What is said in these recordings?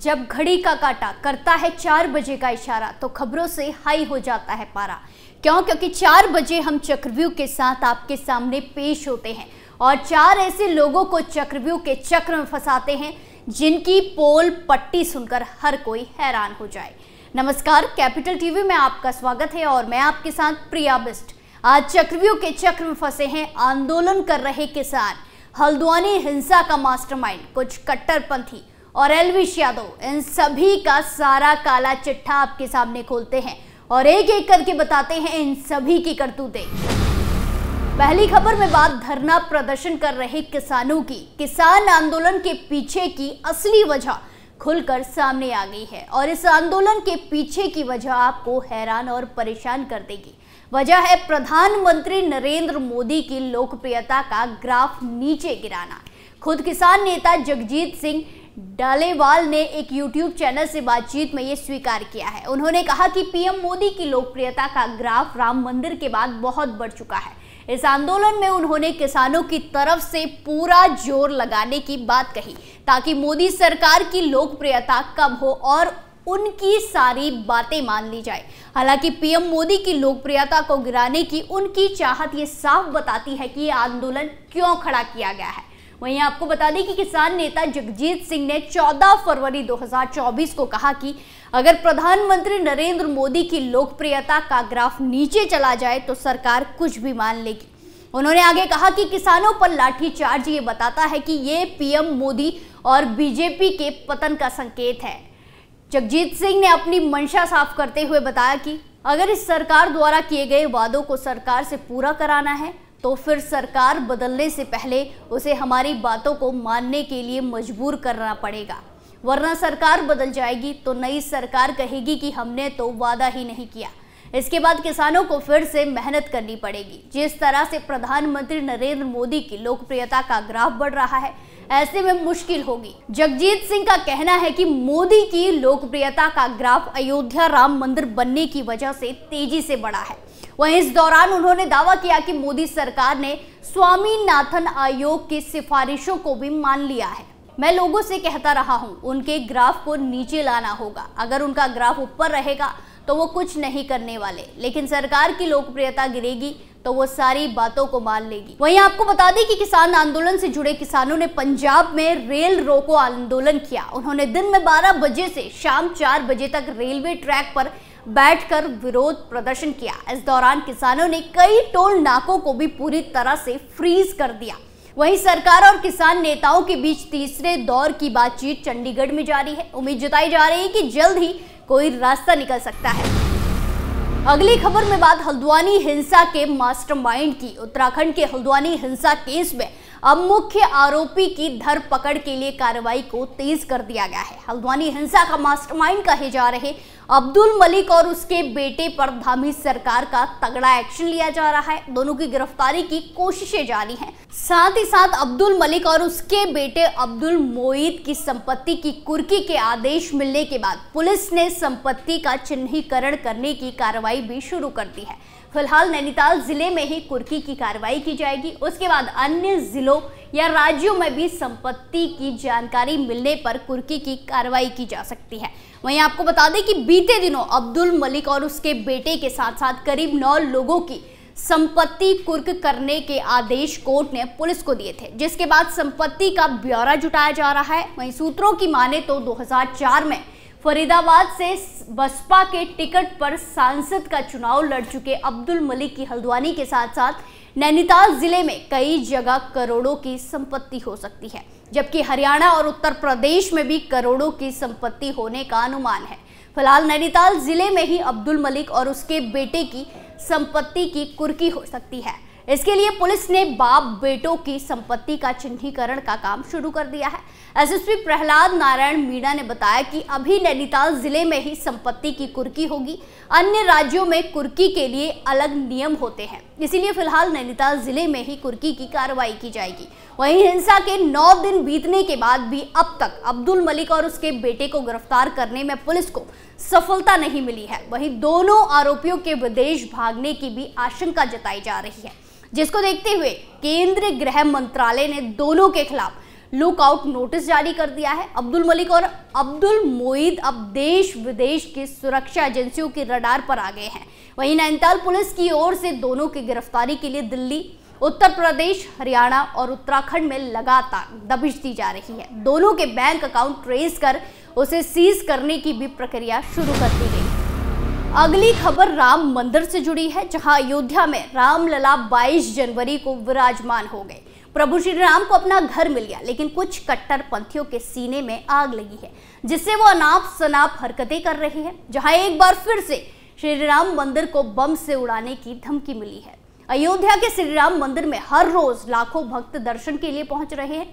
जब घड़ी का काटा करता है चार बजे का इशारा तो खबरों से हाई हो जाता है पारा क्यों क्योंकि चार बजे हम चक्रव्यूह के साथ आपके सामने पेश होते हैं और चार ऐसे लोगों को चक्रव्यूह के चक्र में फंसाते हैं जिनकी पोल पट्टी सुनकर हर कोई हैरान हो जाए नमस्कार कैपिटल टीवी में आपका स्वागत है और मैं आपके साथ प्रिया बिस्ट आज चक्रव्यूह के चक्र में फंसे हैं आंदोलन कर रहे किसान हल्द्वानी हिंसा का मास्टरमाइंड कुछ कट्टरपंथी और एलविश यादव इन सभी का सारा काला चिट्ठा आपके सामने खोलते हैं और एक एक करके बताते हैं इन सभी की करतूतें पहली खबर में बात धरना प्रदर्शन कर रहे किसानों की किसान आंदोलन के पीछे की असली वजह खुलकर सामने आ गई है और इस आंदोलन के पीछे की वजह आपको हैरान और परेशान कर देगी वजह है प्रधानमंत्री नरेंद्र मोदी की लोकप्रियता का ग्राफ नीचे गिराना खुद किसान नेता जगजीत सिंह डालेवाल ने एक यूट्यूब चैनल से बातचीत में ये स्वीकार किया है उन्होंने कहा कि पीएम मोदी की लोकप्रियता का ग्राफ राम मंदिर के बाद बहुत बढ़ चुका है इस आंदोलन में उन्होंने किसानों की तरफ से पूरा जोर लगाने की बात कही ताकि मोदी सरकार की लोकप्रियता कम हो और उनकी सारी बातें मान ली जाए हालांकि पीएम मोदी की लोकप्रियता को गिराने की उनकी चाहत ये साफ बताती है कि ये आंदोलन क्यों खड़ा किया गया है वहीं आपको बता दें कि किसान नेता जगजीत सिंह ने 14 फरवरी 2024 को कहा कि अगर प्रधानमंत्री नरेंद्र मोदी की लोकप्रियता का ग्राफ नीचे चला जाए तो सरकार कुछ भी मान लेगी उन्होंने आगे कहा कि किसानों पर लाठीचार्ज ये बताता है कि ये पीएम मोदी और बीजेपी के पतन का संकेत है जगजीत सिंह ने अपनी मंशा साफ करते हुए बताया कि अगर इस सरकार द्वारा किए गए वादों को सरकार से पूरा कराना है तो फिर सरकार बदलने से पहले उसे हमारी बातों को मानने के लिए मजबूर करना पड़ेगा वरना सरकार बदल जाएगी तो नई सरकार कहेगी कि हमने तो वादा ही नहीं किया इसके बाद किसानों को फिर से मेहनत करनी पड़ेगी जिस तरह से प्रधानमंत्री नरेंद्र मोदी की लोकप्रियता का ग्राफ बढ़ रहा है ऐसे में मुश्किल होगी जगजीत सिंह का कहना है कि मोदी की लोकप्रियता का ग्राफ अयोध्या राम मंदिर बनने की वजह से तेजी से बढ़ा है वहीं इस दौरान उन्होंने दावा किया कि मोदी सरकार ने स्वामीनाथन आयोग की सिफारिशों को भी मान लिया है मैं लोगों से कहता रहा हूं उनके ग्राफ को नीचे लाना होगा अगर उनका ग्राफ ऊपर रहेगा तो वो कुछ नहीं करने वाले लेकिन सरकार की लोकप्रियता गिरेगी तो वो सारी बातों को मान लेगी वहीं आपको बता दें कि किसान आंदोलन से जुड़े किसानों ने पंजाब में रेल रोको आंदोलन किया उन्होंने दिन में 12 बजे से शाम 4 बजे तक रेलवे ट्रैक पर बैठकर विरोध प्रदर्शन किया इस दौरान किसानों ने कई टोल नाकों को भी पूरी तरह से फ्रीज कर दिया वहीं सरकार और किसान नेताओं के बीच तीसरे दौर की बातचीत चंडीगढ़ में जारी है उम्मीद जताई जा रही है कि जल्द ही कोई रास्ता निकल सकता है अगली खबर में बात हल्द्वानी हिंसा के मास्टरमाइंड की उत्तराखंड के हल्द्वानी हिंसा केस में अब मुख्य आरोपी की धरपकड़ के लिए कार्रवाई को तेज कर दिया गया है हल्द्वानी हिंसा का मास्टरमाइंड कहे जा रहे अब्दुल मलिक और उसके बेटे पर धामी सरकार का तगड़ा एक्शन लिया जा रहा है दोनों की गिरफ्तारी की कोशिशें जारी हैं साथ ही साथ अब्दुल मलिक और उसके बेटे अब्दुल मोईद की संपत्ति की कुर्की के आदेश मिलने के बाद पुलिस ने संपत्ति का चिन्हीकरण करने की कार्रवाई भी शुरू कर दी है फिलहाल नैनीताल जिले में ही कुर्की की कार्रवाई की जाएगी उसके बाद अन्य जिलों या राज्यों में भी संपत्ति की जानकारी मिलने पर कुर्की की कार्रवाई की जा सकती है वहीं आपको बता दें कि बीते दिनों अब्दुल मलिक और उसके बेटे के साथ साथ करीब नौ लोगों की संपत्ति कुर्क करने के आदेश कोर्ट ने पुलिस को दिए थे जिसके बाद संपत्ति का ब्यौरा जुटाया जा रहा है वहीं सूत्रों की माने तो 2004 में फरीदाबाद से बसपा के टिकट पर सांसद का चुनाव लड़ चुके अब्दुल मलिक की हल्द्वानी के साथ साथ नैनीताल जिले में कई जगह करोड़ों की संपत्ति हो सकती है जबकि हरियाणा और उत्तर प्रदेश में भी करोड़ों की संपत्ति होने का अनुमान है फिलहाल नैनीताल जिले में ही अब्दुल मलिक और उसके बेटे की संपत्ति की कुर्की हो सकती है इसके लिए पुलिस ने बाप बेटों की संपत्ति का चिन्हीकरण का काम शुरू कर दिया है एसएसपी प्रहलाद नारायण मीणा ने बताया कि अभी नैनीताल जिले में ही संपत्ति की कुर्की होगी अन्य राज्यों में कुर्की के लिए अलग नियम होते हैं इसीलिए फिलहाल नैनीताल जिले में ही कुर्की की कार्रवाई की जाएगी वहीं हिंसा के नौ दिन बीतने के बाद भी अब तक अब्दुल मलिक और उसके बेटे को गिरफ्तार करने में पुलिस को सफलता नहीं मिली है वहीं दोनों आरोपियों के विदेश भागने की भी आशंका जताई जा रही है जिसको देखते हुए केंद्रीय गृह मंत्रालय ने दोनों के खिलाफ लुकआउट नोटिस जारी कर दिया है अब्दुल मलिक और अब्दुल मोईद अब देश विदेश की सुरक्षा एजेंसियों के रडार पर आ गए हैं वहीं नैनीताल पुलिस की ओर से दोनों की गिरफ्तारी के लिए दिल्ली उत्तर प्रदेश हरियाणा और उत्तराखंड में लगातार दबिश दी जा रही है दोनों के बैंक अकाउंट ट्रेस कर उसे सीज करने की भी प्रक्रिया शुरू कर दी गई अगली खबर राम मंदिर से जुड़ी है जहां अयोध्या में रामलला 22 जनवरी को विराजमान हो गए प्रभु श्री राम को अपना घर मिल गया लेकिन कुछ पंथियों के सीने में आग लगी है जिससे वो अनाप शनाप हरकतें कर रहे हैं जहां एक बार फिर से श्री राम मंदिर को बम से उड़ाने की धमकी मिली है अयोध्या के श्री राम मंदिर में हर रोज लाखों भक्त दर्शन के लिए पहुंच रहे हैं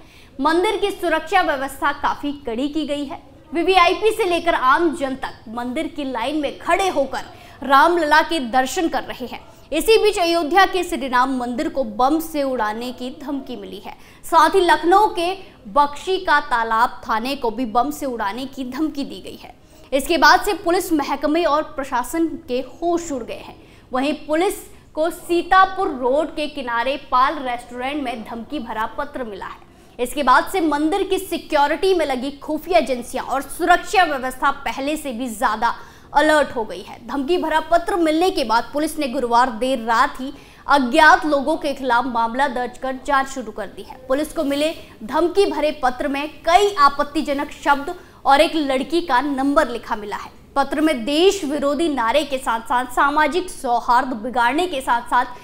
मंदिर की सुरक्षा व्यवस्था काफी कड़ी की गई है वीवीआईपी से लेकर आम जन तक मंदिर की लाइन में खड़े होकर रामलला के दर्शन कर रहे हैं इसी बीच अयोध्या के श्री राम मंदिर को बम से उड़ाने की धमकी मिली है साथ ही लखनऊ के बख्शी का तालाब थाने को भी बम से उड़ाने की धमकी दी गई है इसके बाद से पुलिस महकमे और प्रशासन के होश उड़ गए हैं वहीं पुलिस को सीतापुर रोड के किनारे पाल रेस्टोरेंट में धमकी भरा पत्र मिला है इसके बाद से मंदिर की सिक्योरिटी में लगी खुफिया एजेंसियां और सुरक्षा व्यवस्था पहले से भी ज्यादा अलर्ट हो गई है धमकी भरा पत्र मिलने के बाद पुलिस ने गुरुवार देर रात ही अज्ञात लोगों के खिलाफ मामला दर्ज कर जांच शुरू कर दी है पुलिस को मिले धमकी भरे पत्र में कई आपत्तिजनक शब्द और एक लड़की का नंबर लिखा मिला है पत्र में देश विरोधी नारे के साथ साथ सामाजिक सौहार्द बिगाड़ने के साथ साथ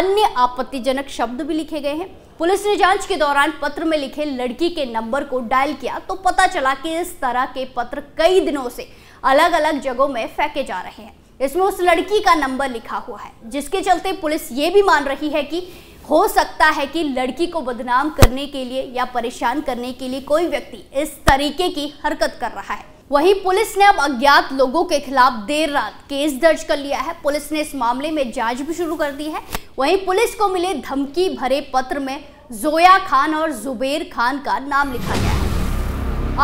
अन्य आपत्तिजनक शब्द भी लिखे गए हैं पुलिस ने जांच के दौरान पत्र में लिखे लड़की के नंबर को डायल किया तो पता चला कि इस तरह के पत्र कई दिनों से अलग अलग जगहों में फेंके जा रहे हैं इसमें उस लड़की का नंबर लिखा हुआ है जिसके चलते पुलिस ये भी मान रही है कि हो सकता है कि लड़की को बदनाम करने के लिए या परेशान करने के लिए कोई व्यक्ति इस तरीके की हरकत कर रहा है वहीं पुलिस ने अब अज्ञात लोगों के खिलाफ देर रात केस दर्ज कर लिया है पुलिस ने इस मामले में जांच भी शुरू कर दी है वहीं पुलिस को मिले धमकी भरे पत्र में जोया खान और जुबेर खान का नाम लिखा गया है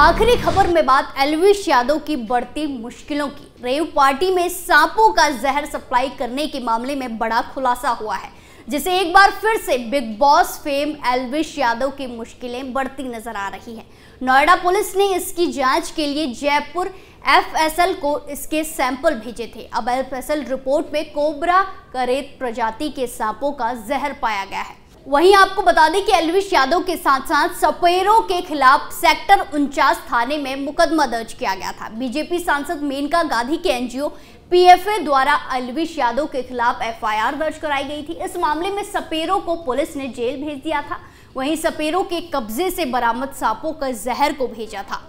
आखिरी खबर में बात एलविश यादव की बढ़ती मुश्किलों की रेव पार्टी में सांपों का जहर सप्लाई करने के मामले में बड़ा खुलासा हुआ है जिसे एक बार फिर से Bigg Boss fame Elvish Yadav की मुश्किलें बढ़ती नजर आ रही हैं नोएडा पुलिस ने इसकी जांच के लिए जयपुर एफएसएल को इसके सैंपल भेजे थे अब एफएसएल रिपोर्ट में कोबरा करेत प्रजाति के सांपों का जहर पाया गया है वहीं आपको बता दें कि एलविश यादव के साथ साथ सपेरों के खिलाफ सेक्टर उनचास थाने में मुकदमा दर्ज किया गया था बीजेपी सांसद मेनका गांधी के एनजीओ पीएफए द्वारा अलविश यादव के खिलाफ एफआईआर दर्ज कराई गई थी इस मामले में सपेरों को पुलिस ने जेल भेज दिया था वहीं सपेरों के कब्जे से बरामद सांपों का जहर को भेजा था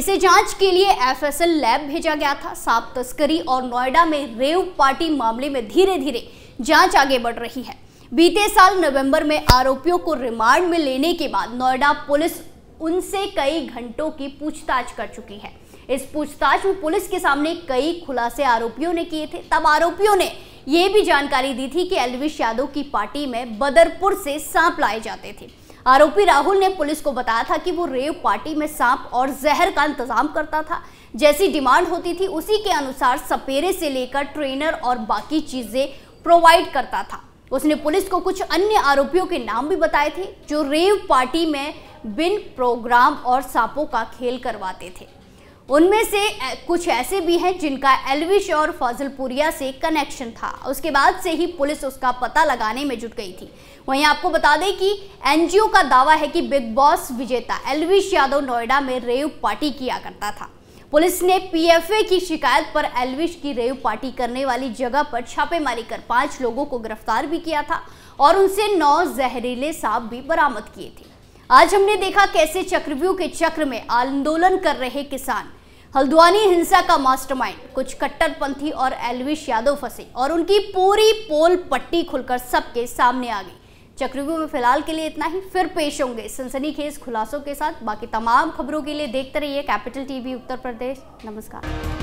इसे जांच के लिए एफएसएल लैब भेजा गया था सांप तस्करी और नोएडा में रेव पार्टी मामले में धीरे धीरे जांच आगे बढ़ रही है बीते साल नवंबर में आरोपियों को रिमांड में लेने के बाद नोएडा पुलिस उनसे कई घंटों की पूछताछ कर चुकी है इस पूछताछ में पुलिस के सामने कई खुलासे आरोपियों ने किए थे तब आरोपियों ने ये भी जानकारी दी थी कि अलविश यादव की पार्टी में बदरपुर से सांप लाए जाते थे आरोपी राहुल ने पुलिस को बताया था कि वो रेव पार्टी में सांप और जहर का इंतजाम करता था जैसी डिमांड होती थी उसी के अनुसार सपेरे से लेकर ट्रेनर और बाकी चीजें प्रोवाइड करता था उसने पुलिस को कुछ अन्य आरोपियों के नाम भी बताए थे जो रेव पार्टी में बिन प्रोग्राम और सांपों का खेल करवाते थे उनमें से कुछ ऐसे भी हैं जिनका एलविश और फाजलपुरिया से कनेक्शन था उसके बाद से ही पुलिस उसका पता लगाने में जुट गई थी वहीं आपको बता दें कि एनजीओ का दावा है कि बिग बॉस विजेता एलविश यादव नोएडा में रेव पार्टी किया करता था पुलिस ने पीएफए की शिकायत पर एलविश की रेव पार्टी करने वाली जगह पर छापेमारी कर पांच लोगों को गिरफ्तार भी किया था और उनसे नौ जहरीले सांप भी बरामद किए थे आज हमने देखा कैसे चक्रव्यूह के चक्र में आंदोलन कर रहे किसान हल्द्वानी हिंसा का मास्टरमाइंड कुछ कट्टरपंथी और एलविश यादव फंसे और उनकी पूरी पोल पट्टी खुलकर सबके सामने आ गई चक्रव्यूह में फिलहाल के लिए इतना ही फिर पेश होंगे सनसनीखेज खुलासों के साथ बाकी तमाम खबरों के लिए देखते रहिए कैपिटल टीवी उत्तर प्रदेश नमस्कार